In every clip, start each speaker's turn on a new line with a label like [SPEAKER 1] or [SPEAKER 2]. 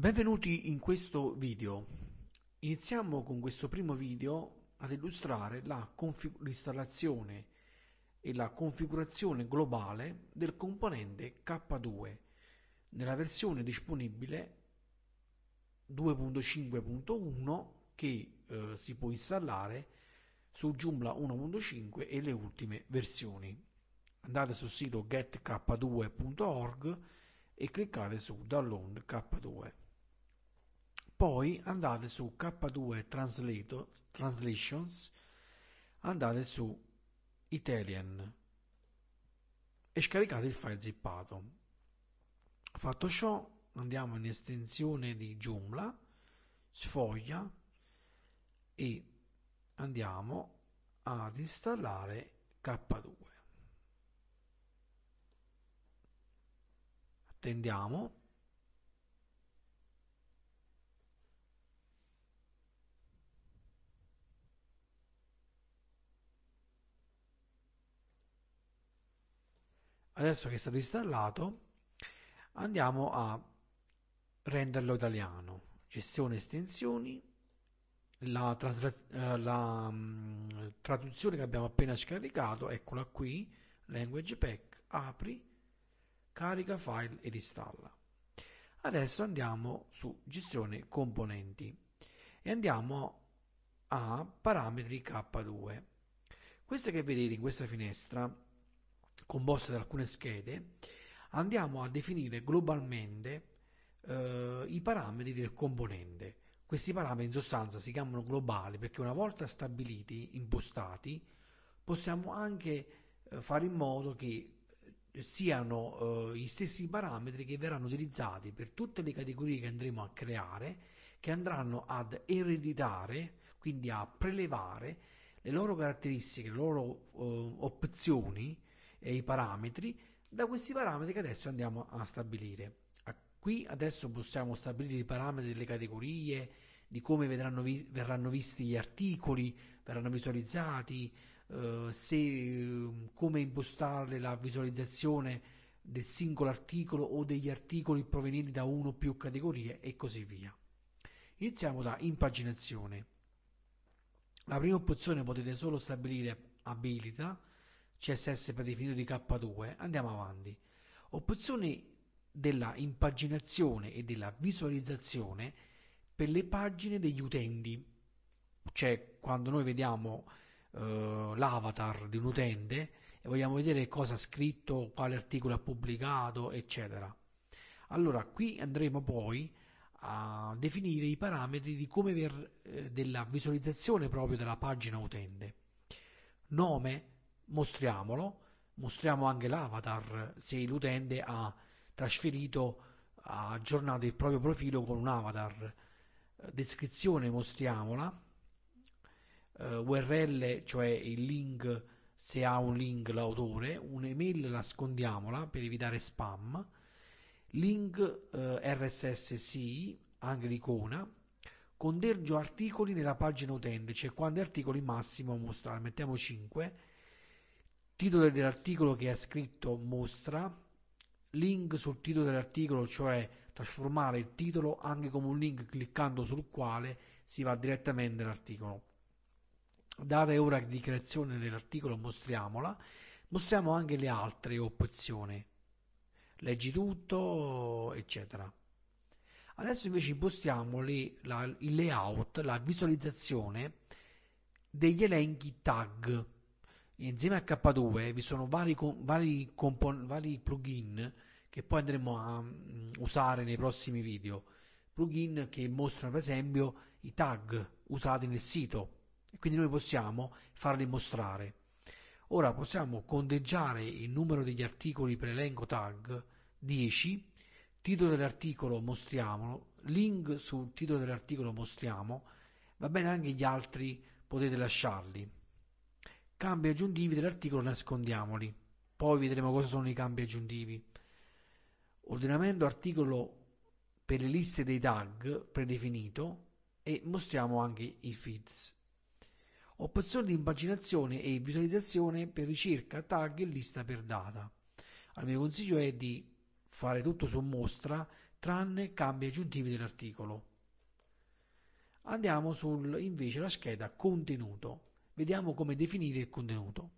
[SPEAKER 1] Benvenuti in questo video. Iniziamo con questo primo video ad illustrare l'installazione e la configurazione globale del componente K2 nella versione disponibile 2.5.1 che eh, si può installare su Joomla 1.5 e le ultime versioni. Andate sul sito getk 2org e cliccate su Download K2. Poi andate su K2 Translations, andate su Italian e scaricate il file zippato. Fatto ciò, andiamo in estensione di Joomla, sfoglia e andiamo ad installare K2. Attendiamo. adesso che è stato installato andiamo a renderlo italiano gestione estensioni la, trasla- eh, la mh, mm, traduzione che abbiamo appena scaricato eccola qui language pack apri carica file ed installa adesso andiamo su gestione componenti e andiamo a parametri k2 queste che vedete in questa finestra composte da alcune schede, andiamo a definire globalmente eh, i parametri del componente. Questi parametri in sostanza si chiamano globali perché una volta stabiliti, impostati, possiamo anche eh, fare in modo che eh, siano eh, gli stessi parametri che verranno utilizzati per tutte le categorie che andremo a creare, che andranno ad ereditare, quindi a prelevare le loro caratteristiche, le loro eh, opzioni e i parametri da questi parametri che adesso andiamo a stabilire. Qui adesso possiamo stabilire i parametri delle categorie, di come vi verranno visti gli articoli, verranno visualizzati, eh, se, ehm, come impostare la visualizzazione del singolo articolo o degli articoli provenienti da uno o più categorie e così via. Iniziamo da impaginazione. La prima opzione potete solo stabilire abilita, CSS predefinito di K2, andiamo avanti. Opzioni della impaginazione e della visualizzazione per le pagine degli utenti. Cioè, quando noi vediamo eh, l'avatar di un utente e vogliamo vedere cosa ha scritto, quale articolo ha pubblicato, eccetera. Allora, qui andremo poi a definire i parametri di come ver, eh, della visualizzazione proprio della pagina utente. Nome, mostriamolo, mostriamo anche l'avatar se l'utente ha trasferito, ha aggiornato il proprio profilo con un avatar. Eh, descrizione mostriamola, uh, eh, URL, cioè il link se ha un link l'autore, un'email nascondiamola per evitare spam, link uh, eh, RSS sì, anche l'icona, contergio articoli nella pagina utente, cioè quanti articoli massimo mostrare, mettiamo 5, titolo dell'articolo che ha scritto mostra, link sul titolo dell'articolo, cioè trasformare il titolo anche come un link cliccando sul quale si va direttamente all'articolo. Data e ora di creazione dell'articolo mostriamola, mostriamo anche le altre opzioni. Leggi tutto, eccetera. Adesso invece impostiamo le, la, il layout, la visualizzazione degli elenchi tag Insieme a K2 vi sono vari, vari, vari plugin che poi andremo a mm, usare nei prossimi video. Plugin che mostrano per esempio i tag usati nel sito e quindi noi possiamo farli mostrare. Ora possiamo conteggiare il numero degli articoli per elenco tag 10, titolo dell'articolo mostriamolo, link sul titolo dell'articolo mostriamo, va bene anche gli altri potete lasciarli cambi aggiuntivi dell'articolo nascondiamoli. Poi vedremo cosa sono i cambi aggiuntivi. Ordinamento articolo per le liste dei tag predefinito e mostriamo anche i feeds. Opzione di impaginazione e visualizzazione per ricerca, tag e lista per data. Il mio consiglio è di fare tutto su mostra tranne cambi aggiuntivi dell'articolo. Andiamo sul, invece alla scheda contenuto vediamo come definire il contenuto.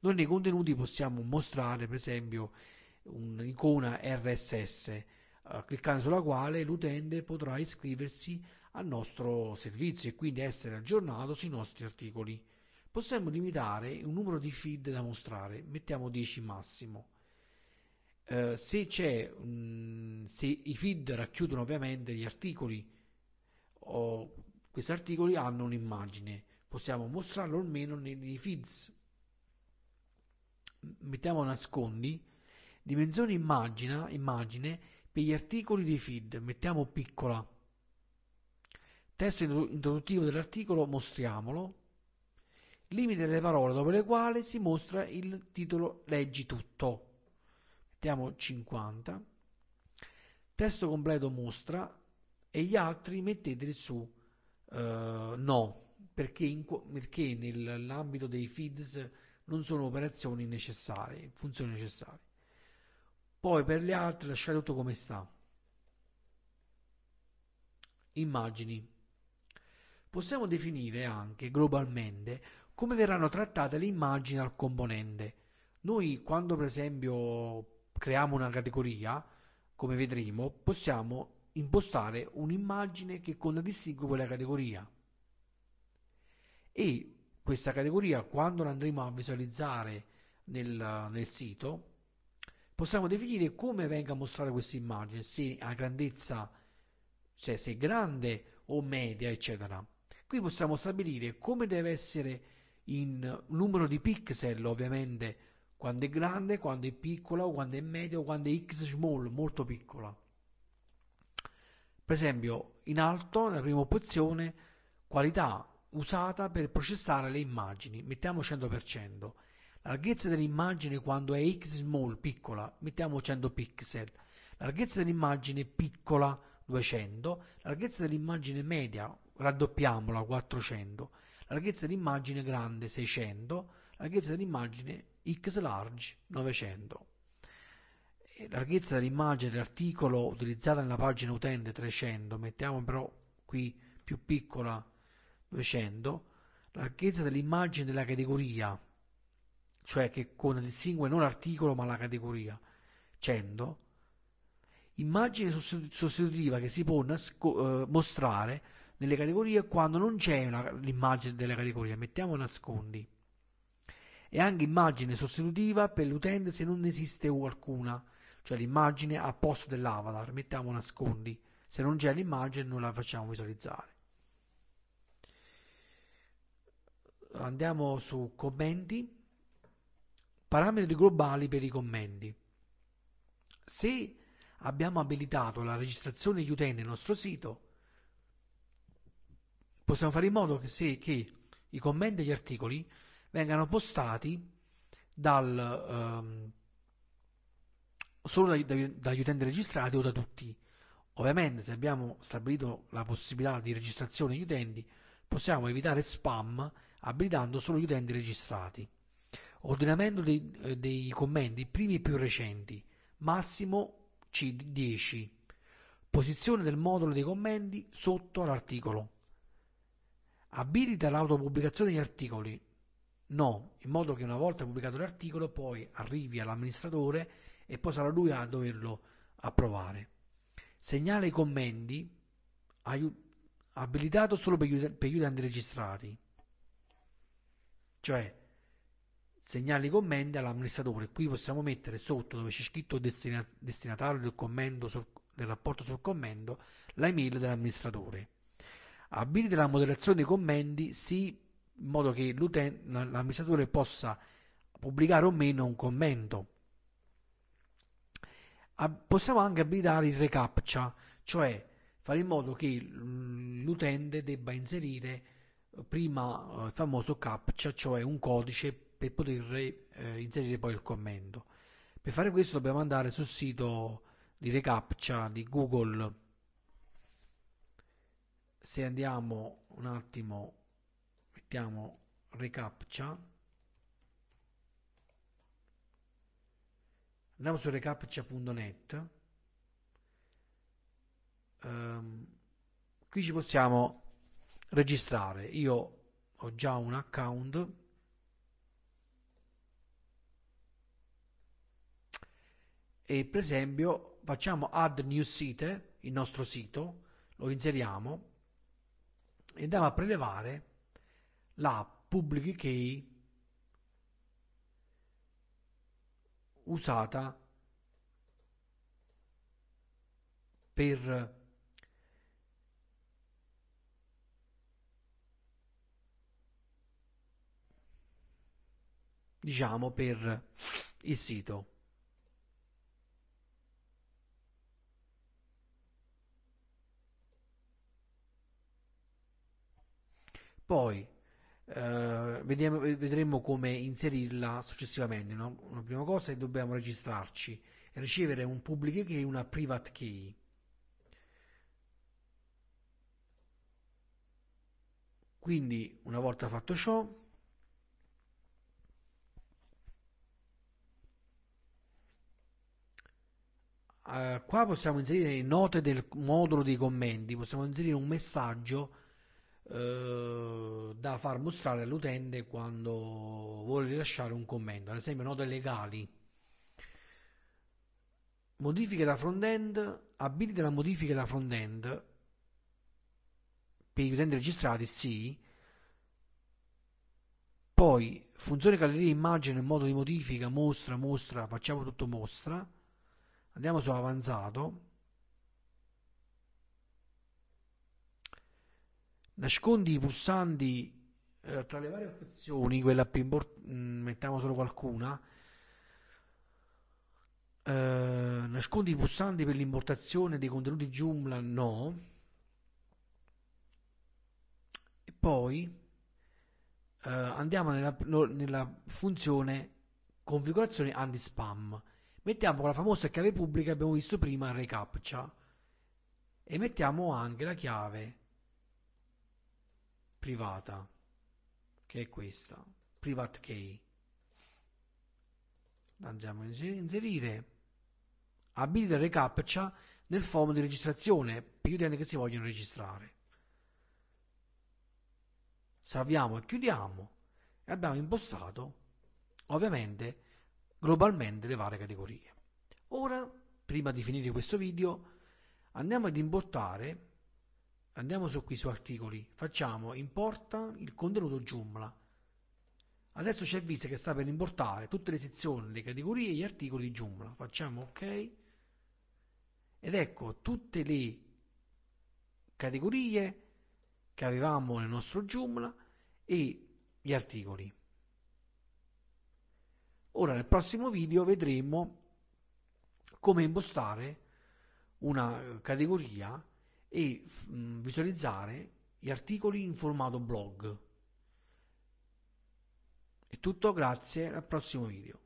[SPEAKER 1] Noi nei contenuti possiamo mostrare per esempio un'icona RSS eh, cliccando sulla quale l'utente potrà iscriversi al nostro servizio e quindi essere aggiornato sui nostri articoli. Possiamo limitare il numero di feed da mostrare, mettiamo 10 massimo. Eh, se, mh, se i feed racchiudono ovviamente gli articoli o questi articoli hanno un'immagine, possiamo mostrarlo almeno nei, nei feeds. Mettiamo nascondi, dimensione immagina, immagine per gli articoli dei feed, mettiamo piccola. Testo introduttivo dell'articolo, mostriamolo. Limite delle parole dopo le quali si mostra il titolo Leggi tutto. Mettiamo 50. Testo completo mostra e gli altri metteteli su eh, no perché, in, perché nell'ambito dei feeds non sono operazioni necessarie, funzioni necessarie. Poi per le altre lasciare tutto come sta. Immagini. Possiamo definire anche globalmente come verranno trattate le immagini al componente. Noi quando per esempio creiamo una categoria, come vedremo, possiamo impostare un'immagine che contraddistingue quella categoria e questa categoria quando la andremo a visualizzare nel, nel sito possiamo definire come venga mostrata questa immagine, se a grandezza, cioè se è grande o media, eccetera. Qui possiamo stabilire come deve essere in numero di pixel, ovviamente, quando è grande, quando è piccola, o quando è media, o quando è x small, molto piccola. Per esempio, in alto, nella prima opzione, qualità usata per processare le immagini, mettiamo 100%. Larghezza dell'immagine quando è x small piccola, mettiamo 100 pixel. Larghezza dell'immagine piccola 200, larghezza dell'immagine media raddoppiamola 400, larghezza dell'immagine grande 600, larghezza dell'immagine x large 900. larghezza dell'immagine dell'articolo utilizzata nella pagina utente 300, mettiamo però qui più piccola Dicendo, larghezza dell'immagine della categoria, cioè che con distingue non l'articolo ma la categoria. 100. Immagine sostitutiva che si può nasco- eh, mostrare nelle categorie quando non c'è una, l'immagine della categoria, mettiamo nascondi. E anche immagine sostitutiva per l'utente se non esiste alcuna, cioè l'immagine a posto dell'avatar, mettiamo nascondi. Se non c'è l'immagine non la facciamo visualizzare. andiamo su commenti, parametri globali per i commenti. Se abbiamo abilitato la registrazione di utenti nel nostro sito, possiamo fare in modo che, se, che i commenti agli articoli vengano postati dal, ehm, solo dagli, dagli, dagli utenti registrati o da tutti. Ovviamente se abbiamo stabilito la possibilità di registrazione agli utenti possiamo evitare spam abilitando solo gli utenti registrati. Ordinamento dei, eh, dei commenti primi e più recenti, massimo C10. Posizione del modulo dei commenti sotto l'articolo. Abilita l'autopubblicazione degli articoli. No, in modo che una volta pubblicato l'articolo poi arrivi all'amministratore e poi sarà lui a doverlo approvare. Segnala i commenti abilitato solo per gli utenti registrati. Cioè, segnali commenti all'amministratore. Qui possiamo mettere sotto dove c'è scritto destina, destinatario del, commendo sul, del rapporto sul commento l'email dell'amministratore. Abilita la moderazione dei commenti sì, in modo che l'amministratore possa pubblicare o meno un commento. A, possiamo anche abilitare il recaptcha, cioè fare in modo che l'utente debba inserire prima eh, famoso captcha, cioè un codice per poter eh, inserire poi il commento. Per fare questo dobbiamo andare sul sito di recaptcha di Google. Se andiamo un attimo, mettiamo recaptcha. Andiamo su recaptcha.net. Um, ehm, qui ci possiamo registrare. Io ho già un account e per esempio facciamo add new site, il nostro sito, lo inseriamo e andiamo a prelevare la public key usata per diciamo per il sito. Poi eh, vediamo, vedremo come inserirla successivamente. No? Una prima cosa è che dobbiamo registrarci e ricevere un public key e una private key. Quindi una volta fatto ciò eh, qua possiamo inserire le note del modulo dei commenti, possiamo inserire un messaggio eh, da far mostrare all'utente quando vuole rilasciare un commento, ad esempio note legali. Modifiche da front-end, abilita la modifica da front-end per gli utenti registrati, sì, poi funzione galleria immagine modo di modifica mostra mostra facciamo tutto mostra andiamo su avanzato nascondi i pulsanti eh, tra le varie opzioni quella più importante mm, mettiamo solo qualcuna eh, nascondi i pulsanti per l'importazione dei contenuti Joomla no e poi eh, andiamo nella, nella funzione configurazione anti spam mettiamo la famosa chiave pubblica che abbiamo visto prima recaptcha e mettiamo anche la chiave privata che è questa private key la andiamo a inserire abilita recaptcha nel form di registrazione per gli utenti che si vogliono registrare salviamo e chiudiamo e abbiamo impostato ovviamente globalmente le varie categorie. Ora, prima di finire questo video, andiamo ad importare, andiamo su qui su articoli, facciamo importa il contenuto Joomla. Adesso c'è vista che sta per importare tutte le sezioni, le categorie e gli articoli di Joomla. Facciamo ok. Ed ecco tutte le categorie che avevamo nel nostro Joomla e gli articoli. Ora nel prossimo video vedremo come impostare una eh, categoria e mm, visualizzare gli articoli in formato blog. È tutto, grazie, al prossimo video.